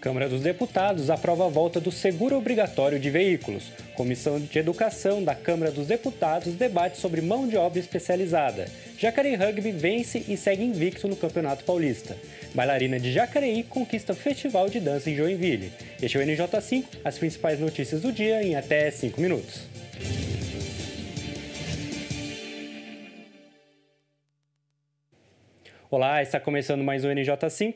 Câmara dos Deputados aprova a volta do seguro obrigatório de veículos. Comissão de Educação da Câmara dos Deputados debate sobre mão de obra especializada. Jacareí Rugby vence e segue invicto no Campeonato Paulista. Bailarina de Jacareí conquista Festival de Dança em Joinville. Este é o NJ5, as principais notícias do dia em até 5 minutos. Olá, está começando mais um NJ5.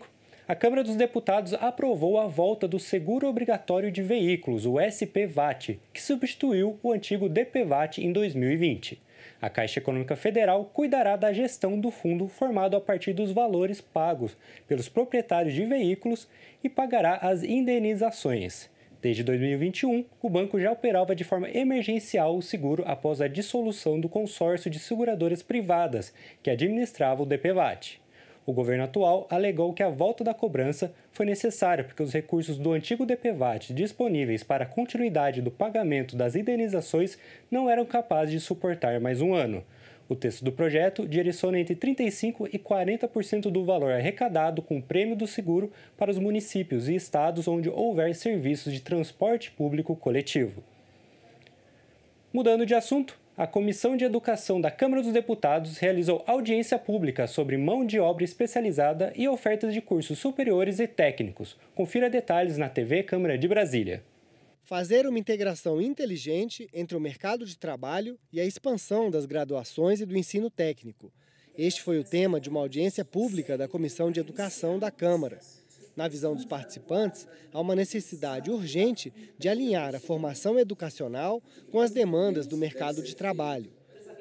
A Câmara dos Deputados aprovou a volta do Seguro Obrigatório de Veículos, o SPVAT, que substituiu o antigo DPVAT em 2020. A Caixa Econômica Federal cuidará da gestão do fundo formado a partir dos valores pagos pelos proprietários de veículos e pagará as indenizações. Desde 2021, o banco já operava de forma emergencial o seguro após a dissolução do consórcio de seguradoras privadas que administrava o DPVAT. O governo atual alegou que a volta da cobrança foi necessária porque os recursos do antigo DPVAT disponíveis para a continuidade do pagamento das indenizações não eram capazes de suportar mais um ano. O texto do projeto direciona entre 35% e 40% do valor arrecadado com o prêmio do seguro para os municípios e estados onde houver serviços de transporte público coletivo. Mudando de assunto, a Comissão de Educação da Câmara dos Deputados realizou audiência pública sobre mão de obra especializada e ofertas de cursos superiores e técnicos. Confira detalhes na TV Câmara de Brasília fazer uma integração inteligente entre o mercado de trabalho e a expansão das graduações e do ensino técnico. Este foi o tema de uma audiência pública da Comissão de Educação da Câmara. Na visão dos participantes, há uma necessidade urgente de alinhar a formação educacional com as demandas do mercado de trabalho.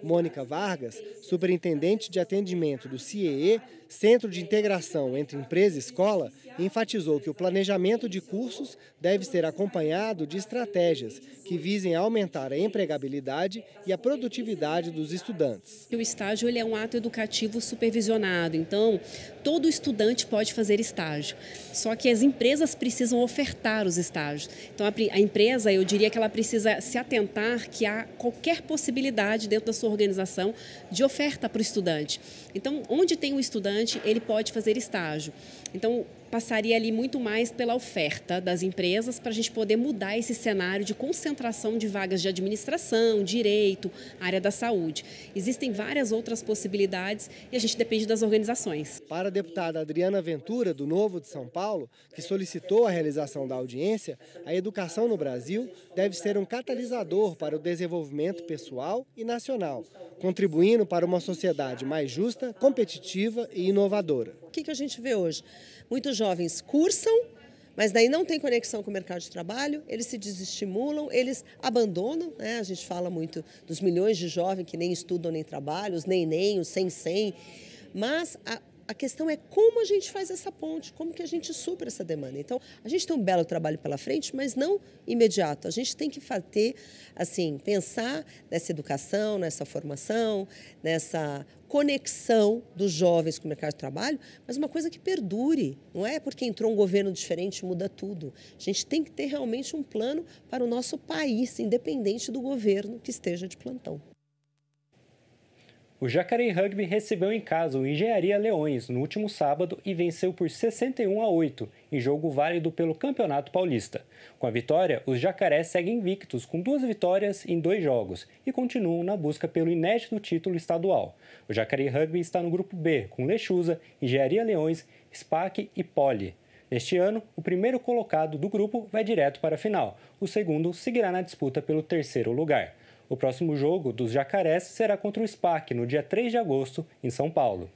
Mônica Vargas, superintendente de atendimento do CIEE, Centro de Integração entre Empresa e Escola, enfatizou que o planejamento de cursos deve ser acompanhado de estratégias que visem aumentar a empregabilidade e a produtividade dos estudantes. O estágio ele é um ato educativo supervisionado, então todo estudante pode fazer estágio, só que as empresas precisam ofertar os estágios. Então a empresa, eu diria que ela precisa se atentar que há qualquer possibilidade dentro da sua sua organização de oferta para o estudante. Então, onde tem um estudante, ele pode fazer estágio. Então, passaria ali muito mais pela oferta das empresas para a gente poder mudar esse cenário de concentração de vagas de administração, direito, área da saúde. Existem várias outras possibilidades e a gente depende das organizações. Para a deputada Adriana Ventura, do Novo de São Paulo, que solicitou a realização da audiência, a educação no Brasil deve ser um catalisador para o desenvolvimento pessoal e nacional social, contribuindo para uma sociedade mais justa, competitiva e inovadora. O que, que a gente vê hoje? Muitos jovens cursam, mas daí não tem conexão com o mercado de trabalho, eles se desestimulam, eles abandonam, né? A gente fala muito dos milhões de jovens que nem estudam nem trabalham, os nem nem, os sem sem, mas a, a questão é como a gente faz essa ponte, como que a gente supera essa demanda. Então, a gente tem um belo trabalho pela frente, mas não imediato. A gente tem que fazer, assim, pensar nessa educação, nessa formação, nessa conexão dos jovens com o mercado de trabalho, mas uma coisa que perdure. Não é porque entrou um governo diferente muda tudo. A gente tem que ter realmente um plano para o nosso país, independente do governo que esteja de plantão. O Jacareí Rugby recebeu em casa o Engenharia Leões no último sábado e venceu por 61 a 8 em jogo válido pelo Campeonato Paulista. Com a vitória, os Jacarés seguem invictos com duas vitórias em dois jogos e continuam na busca pelo inédito título estadual. O Jacareí Rugby está no grupo B com Lechuza, Engenharia Leões, SPAC e Poli. Neste ano, o primeiro colocado do grupo vai direto para a final. O segundo seguirá na disputa pelo terceiro lugar. O próximo jogo dos Jacarés será contra o SPAC no dia 3 de agosto, em São Paulo.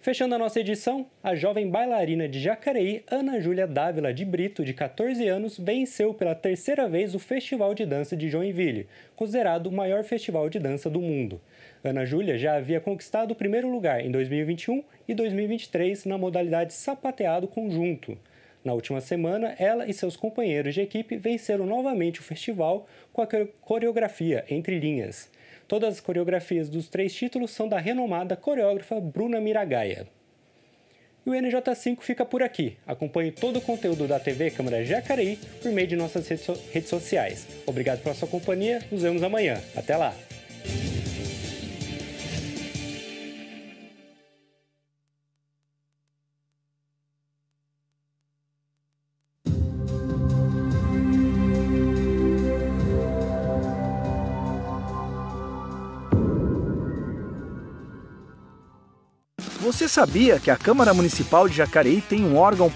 Fechando a nossa edição, a jovem bailarina de Jacareí, Ana Júlia Dávila de Brito, de 14 anos, venceu pela terceira vez o Festival de Dança de Joinville, considerado o maior festival de dança do mundo. Ana Júlia já havia conquistado o primeiro lugar em 2021 e 2023 na modalidade sapateado conjunto. Na última semana, ela e seus companheiros de equipe venceram novamente o festival com a coreografia Entre Linhas. Todas as coreografias dos três títulos são da renomada coreógrafa Bruna Miragaia. E o NJ5 fica por aqui. Acompanhe todo o conteúdo da TV Câmara Jacareí por meio de nossas redes, redes sociais. Obrigado pela sua companhia, nos vemos amanhã. Até lá! Você sabia que a Câmara Municipal de Jacareí tem um órgão